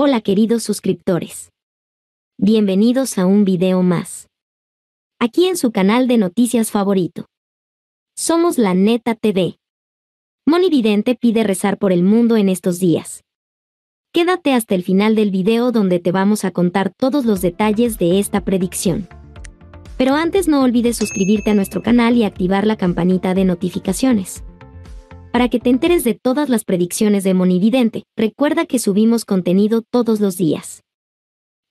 Hola queridos suscriptores. Bienvenidos a un video más. Aquí en su canal de noticias favorito. Somos la Neta TV. Moni Vidente pide rezar por el mundo en estos días. Quédate hasta el final del video donde te vamos a contar todos los detalles de esta predicción. Pero antes no olvides suscribirte a nuestro canal y activar la campanita de notificaciones. Para que te enteres de todas las predicciones de Monividente, recuerda que subimos contenido todos los días.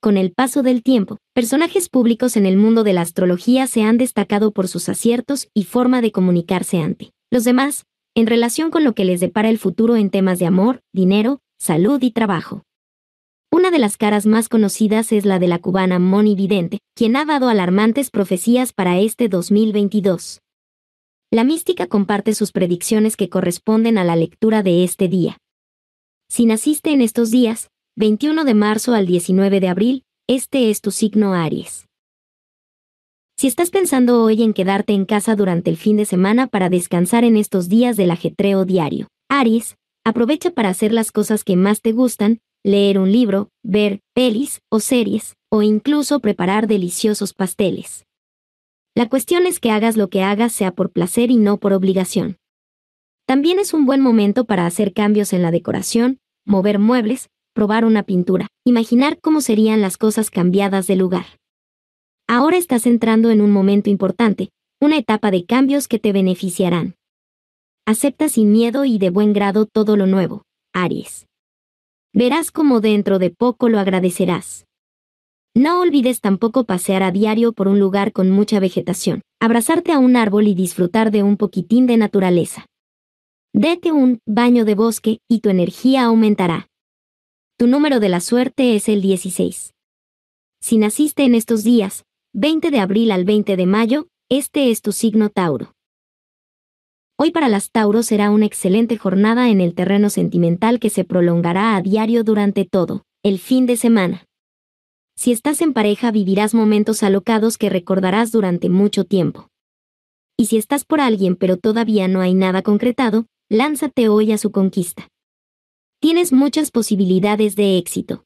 Con el paso del tiempo, personajes públicos en el mundo de la astrología se han destacado por sus aciertos y forma de comunicarse ante los demás, en relación con lo que les depara el futuro en temas de amor, dinero, salud y trabajo. Una de las caras más conocidas es la de la cubana Moni Vidente, quien ha dado alarmantes profecías para este 2022. La mística comparte sus predicciones que corresponden a la lectura de este día. Si naciste en estos días, 21 de marzo al 19 de abril, este es tu signo Aries. Si estás pensando hoy en quedarte en casa durante el fin de semana para descansar en estos días del ajetreo diario, Aries, aprovecha para hacer las cosas que más te gustan, leer un libro, ver pelis o series, o incluso preparar deliciosos pasteles. La cuestión es que hagas lo que hagas sea por placer y no por obligación. También es un buen momento para hacer cambios en la decoración, mover muebles, probar una pintura, imaginar cómo serían las cosas cambiadas de lugar. Ahora estás entrando en un momento importante, una etapa de cambios que te beneficiarán. Acepta sin miedo y de buen grado todo lo nuevo, Aries. Verás cómo dentro de poco lo agradecerás. No olvides tampoco pasear a diario por un lugar con mucha vegetación, abrazarte a un árbol y disfrutar de un poquitín de naturaleza. Dete un baño de bosque y tu energía aumentará. Tu número de la suerte es el 16. Si naciste en estos días, 20 de abril al 20 de mayo, este es tu signo Tauro. Hoy para las Tauro será una excelente jornada en el terreno sentimental que se prolongará a diario durante todo el fin de semana. Si estás en pareja vivirás momentos alocados que recordarás durante mucho tiempo. Y si estás por alguien pero todavía no hay nada concretado, lánzate hoy a su conquista. Tienes muchas posibilidades de éxito.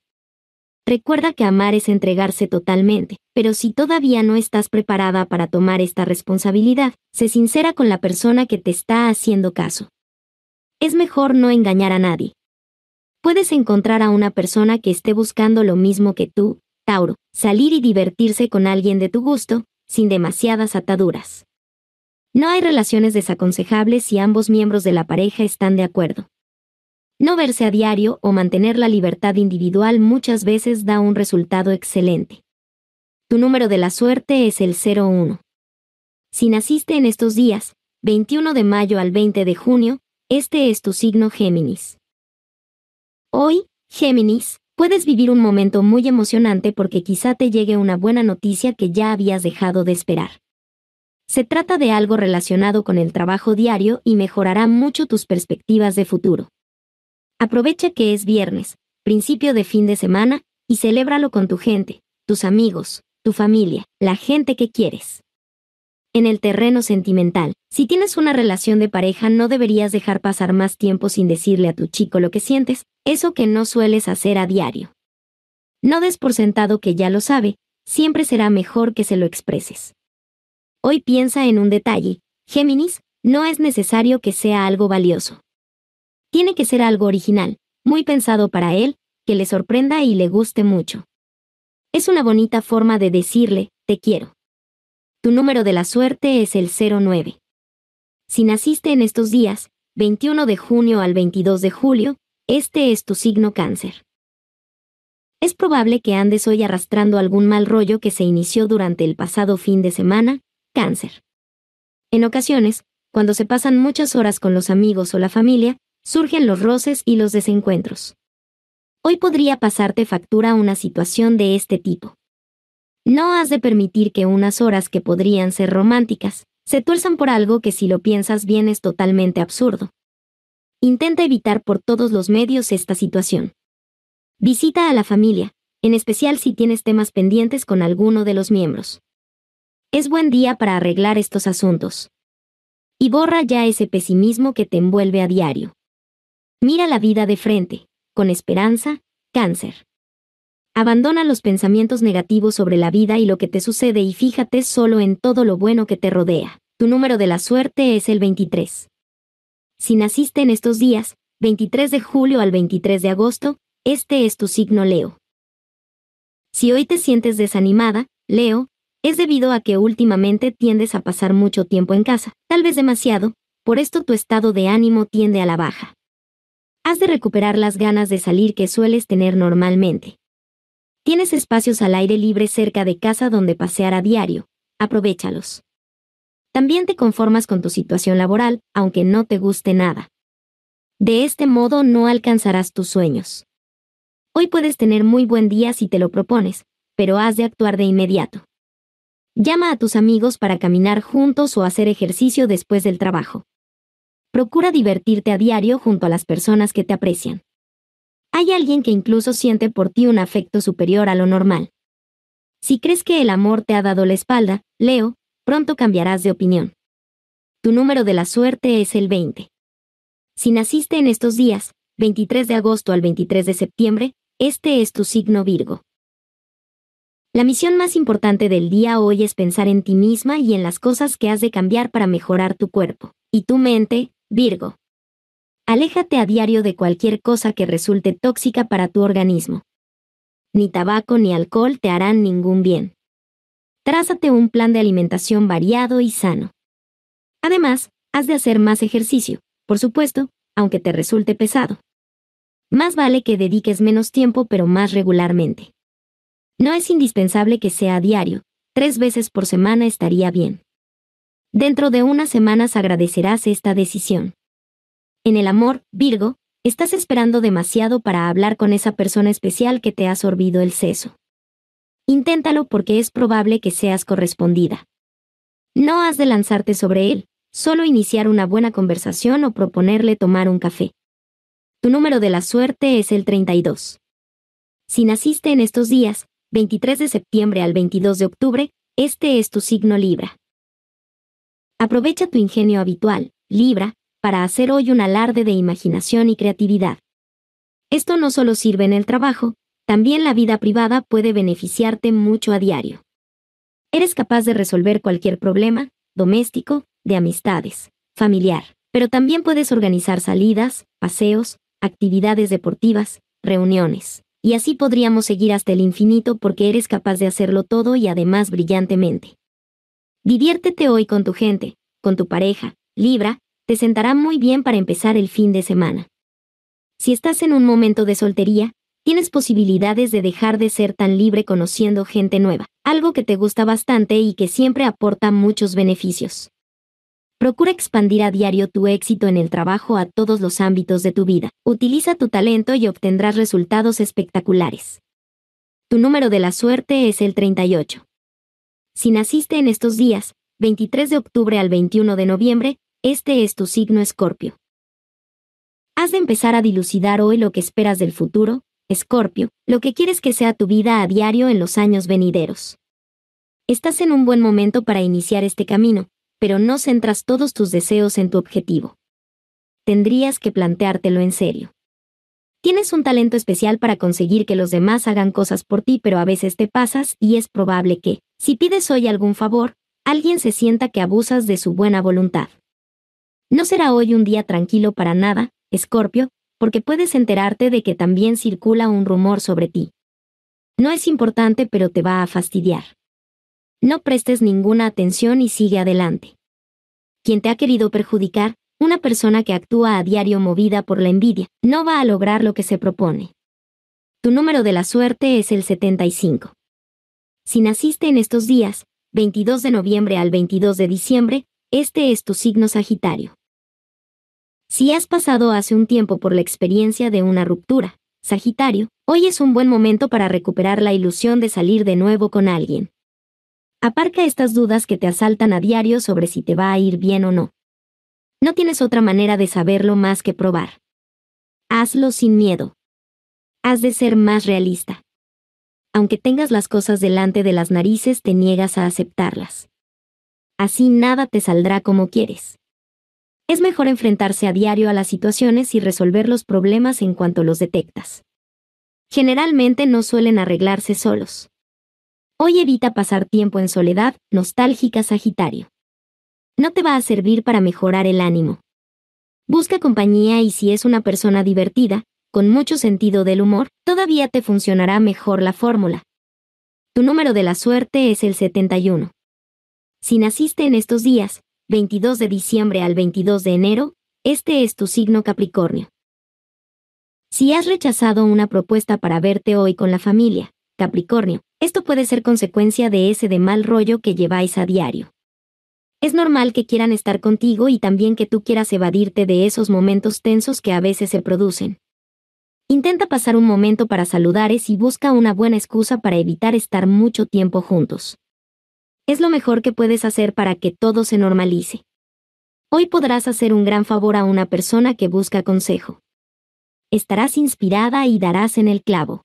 Recuerda que amar es entregarse totalmente, pero si todavía no estás preparada para tomar esta responsabilidad, sé sincera con la persona que te está haciendo caso. Es mejor no engañar a nadie. Puedes encontrar a una persona que esté buscando lo mismo que tú, Tauro, salir y divertirse con alguien de tu gusto, sin demasiadas ataduras. No hay relaciones desaconsejables si ambos miembros de la pareja están de acuerdo. No verse a diario o mantener la libertad individual muchas veces da un resultado excelente. Tu número de la suerte es el 01. Si naciste en estos días, 21 de mayo al 20 de junio, este es tu signo Géminis. Hoy, Géminis, Puedes vivir un momento muy emocionante porque quizá te llegue una buena noticia que ya habías dejado de esperar. Se trata de algo relacionado con el trabajo diario y mejorará mucho tus perspectivas de futuro. Aprovecha que es viernes, principio de fin de semana, y celébralo con tu gente, tus amigos, tu familia, la gente que quieres. En el terreno sentimental, si tienes una relación de pareja no deberías dejar pasar más tiempo sin decirle a tu chico lo que sientes, eso que no sueles hacer a diario. No des por sentado que ya lo sabe, siempre será mejor que se lo expreses. Hoy piensa en un detalle, Géminis, no es necesario que sea algo valioso. Tiene que ser algo original, muy pensado para él, que le sorprenda y le guste mucho. Es una bonita forma de decirle, te quiero. Tu número de la suerte es el 09. Si naciste en estos días, 21 de junio al 22 de julio, este es tu signo cáncer. Es probable que andes hoy arrastrando algún mal rollo que se inició durante el pasado fin de semana, cáncer. En ocasiones, cuando se pasan muchas horas con los amigos o la familia, surgen los roces y los desencuentros. Hoy podría pasarte factura una situación de este tipo. No has de permitir que unas horas que podrían ser románticas, se tuerzan por algo que si lo piensas bien es totalmente absurdo. Intenta evitar por todos los medios esta situación. Visita a la familia, en especial si tienes temas pendientes con alguno de los miembros. Es buen día para arreglar estos asuntos. Y borra ya ese pesimismo que te envuelve a diario. Mira la vida de frente, con esperanza, cáncer. Abandona los pensamientos negativos sobre la vida y lo que te sucede y fíjate solo en todo lo bueno que te rodea. Tu número de la suerte es el 23. Si naciste en estos días, 23 de julio al 23 de agosto, este es tu signo Leo. Si hoy te sientes desanimada, Leo, es debido a que últimamente tiendes a pasar mucho tiempo en casa, tal vez demasiado, por esto tu estado de ánimo tiende a la baja. Has de recuperar las ganas de salir que sueles tener normalmente. Tienes espacios al aire libre cerca de casa donde pasear a diario, aprovechalos. También te conformas con tu situación laboral, aunque no te guste nada. De este modo no alcanzarás tus sueños. Hoy puedes tener muy buen día si te lo propones, pero has de actuar de inmediato. Llama a tus amigos para caminar juntos o hacer ejercicio después del trabajo. Procura divertirte a diario junto a las personas que te aprecian. Hay alguien que incluso siente por ti un afecto superior a lo normal. Si crees que el amor te ha dado la espalda, Leo, Pronto cambiarás de opinión. Tu número de la suerte es el 20. Si naciste en estos días, 23 de agosto al 23 de septiembre, este es tu signo Virgo. La misión más importante del día hoy es pensar en ti misma y en las cosas que has de cambiar para mejorar tu cuerpo y tu mente, Virgo. Aléjate a diario de cualquier cosa que resulte tóxica para tu organismo. Ni tabaco ni alcohol te harán ningún bien. Trázate un plan de alimentación variado y sano. Además, has de hacer más ejercicio, por supuesto, aunque te resulte pesado. Más vale que dediques menos tiempo pero más regularmente. No es indispensable que sea diario, tres veces por semana estaría bien. Dentro de unas semanas agradecerás esta decisión. En el amor, Virgo, estás esperando demasiado para hablar con esa persona especial que te ha sorbido el seso. Inténtalo porque es probable que seas correspondida. No has de lanzarte sobre él, solo iniciar una buena conversación o proponerle tomar un café. Tu número de la suerte es el 32. Si naciste en estos días, 23 de septiembre al 22 de octubre, este es tu signo Libra. Aprovecha tu ingenio habitual, Libra, para hacer hoy un alarde de imaginación y creatividad. Esto no solo sirve en el trabajo, también la vida privada puede beneficiarte mucho a diario. Eres capaz de resolver cualquier problema, doméstico, de amistades, familiar, pero también puedes organizar salidas, paseos, actividades deportivas, reuniones. Y así podríamos seguir hasta el infinito porque eres capaz de hacerlo todo y además brillantemente. Diviértete hoy con tu gente, con tu pareja, Libra, te sentará muy bien para empezar el fin de semana. Si estás en un momento de soltería, tienes posibilidades de dejar de ser tan libre conociendo gente nueva, algo que te gusta bastante y que siempre aporta muchos beneficios. Procura expandir a diario tu éxito en el trabajo a todos los ámbitos de tu vida. Utiliza tu talento y obtendrás resultados espectaculares. Tu número de la suerte es el 38. Si naciste en estos días, 23 de octubre al 21 de noviembre, este es tu signo escorpio. Has de empezar a dilucidar hoy lo que esperas del futuro, Escorpio, lo que quieres que sea tu vida a diario en los años venideros. Estás en un buen momento para iniciar este camino, pero no centras todos tus deseos en tu objetivo. Tendrías que planteártelo en serio. Tienes un talento especial para conseguir que los demás hagan cosas por ti, pero a veces te pasas y es probable que, si pides hoy algún favor, alguien se sienta que abusas de su buena voluntad. No será hoy un día tranquilo para nada, Escorpio, porque puedes enterarte de que también circula un rumor sobre ti. No es importante pero te va a fastidiar. No prestes ninguna atención y sigue adelante. Quien te ha querido perjudicar, una persona que actúa a diario movida por la envidia, no va a lograr lo que se propone. Tu número de la suerte es el 75. Si naciste en estos días, 22 de noviembre al 22 de diciembre, este es tu signo Sagitario. Si has pasado hace un tiempo por la experiencia de una ruptura, Sagitario, hoy es un buen momento para recuperar la ilusión de salir de nuevo con alguien. Aparca estas dudas que te asaltan a diario sobre si te va a ir bien o no. No tienes otra manera de saberlo más que probar. Hazlo sin miedo. Has de ser más realista. Aunque tengas las cosas delante de las narices, te niegas a aceptarlas. Así nada te saldrá como quieres. Es mejor enfrentarse a diario a las situaciones y resolver los problemas en cuanto los detectas. Generalmente no suelen arreglarse solos. Hoy evita pasar tiempo en soledad, nostálgica Sagitario. No te va a servir para mejorar el ánimo. Busca compañía y si es una persona divertida, con mucho sentido del humor, todavía te funcionará mejor la fórmula. Tu número de la suerte es el 71. Si naciste en estos días, 22 de diciembre al 22 de enero, este es tu signo Capricornio. Si has rechazado una propuesta para verte hoy con la familia, Capricornio, esto puede ser consecuencia de ese de mal rollo que lleváis a diario. Es normal que quieran estar contigo y también que tú quieras evadirte de esos momentos tensos que a veces se producen. Intenta pasar un momento para saludares y busca una buena excusa para evitar estar mucho tiempo juntos es lo mejor que puedes hacer para que todo se normalice. Hoy podrás hacer un gran favor a una persona que busca consejo. Estarás inspirada y darás en el clavo.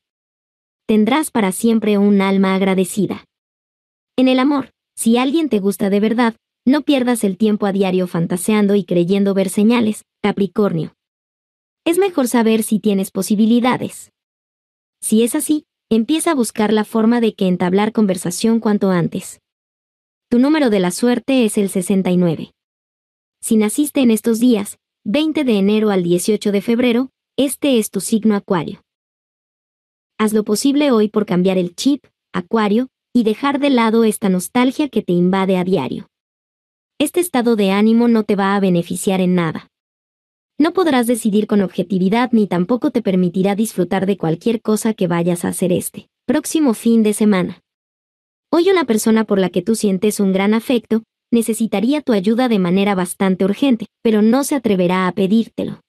Tendrás para siempre un alma agradecida. En el amor, si alguien te gusta de verdad, no pierdas el tiempo a diario fantaseando y creyendo ver señales, Capricornio. Es mejor saber si tienes posibilidades. Si es así, empieza a buscar la forma de que entablar conversación cuanto antes. Tu número de la suerte es el 69. Si naciste en estos días, 20 de enero al 18 de febrero, este es tu signo Acuario. Haz lo posible hoy por cambiar el chip, Acuario, y dejar de lado esta nostalgia que te invade a diario. Este estado de ánimo no te va a beneficiar en nada. No podrás decidir con objetividad ni tampoco te permitirá disfrutar de cualquier cosa que vayas a hacer este próximo fin de semana. Hoy una persona por la que tú sientes un gran afecto necesitaría tu ayuda de manera bastante urgente, pero no se atreverá a pedírtelo.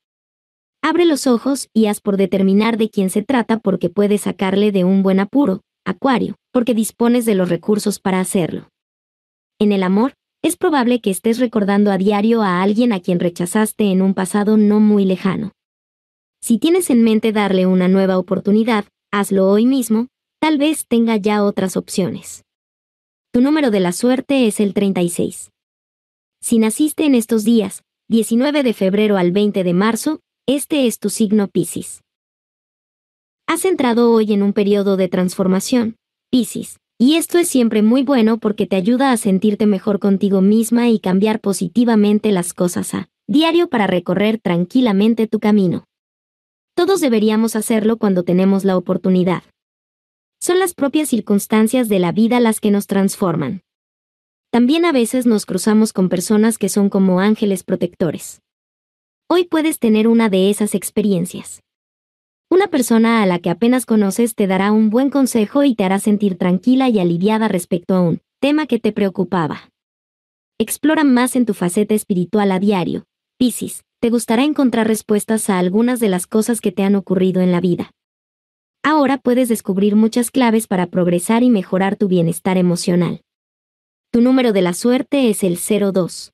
Abre los ojos y haz por determinar de quién se trata porque puedes sacarle de un buen apuro, Acuario, porque dispones de los recursos para hacerlo. En el amor, es probable que estés recordando a diario a alguien a quien rechazaste en un pasado no muy lejano. Si tienes en mente darle una nueva oportunidad, hazlo hoy mismo, tal vez tenga ya otras opciones. Tu número de la suerte es el 36. Si naciste en estos días, 19 de febrero al 20 de marzo, este es tu signo Piscis. Has entrado hoy en un periodo de transformación, Piscis, y esto es siempre muy bueno porque te ayuda a sentirte mejor contigo misma y cambiar positivamente las cosas a diario para recorrer tranquilamente tu camino. Todos deberíamos hacerlo cuando tenemos la oportunidad. Son las propias circunstancias de la vida las que nos transforman. También a veces nos cruzamos con personas que son como ángeles protectores. Hoy puedes tener una de esas experiencias. Una persona a la que apenas conoces te dará un buen consejo y te hará sentir tranquila y aliviada respecto a un tema que te preocupaba. Explora más en tu faceta espiritual a diario. Piscis, te gustará encontrar respuestas a algunas de las cosas que te han ocurrido en la vida. Ahora puedes descubrir muchas claves para progresar y mejorar tu bienestar emocional. Tu número de la suerte es el 02.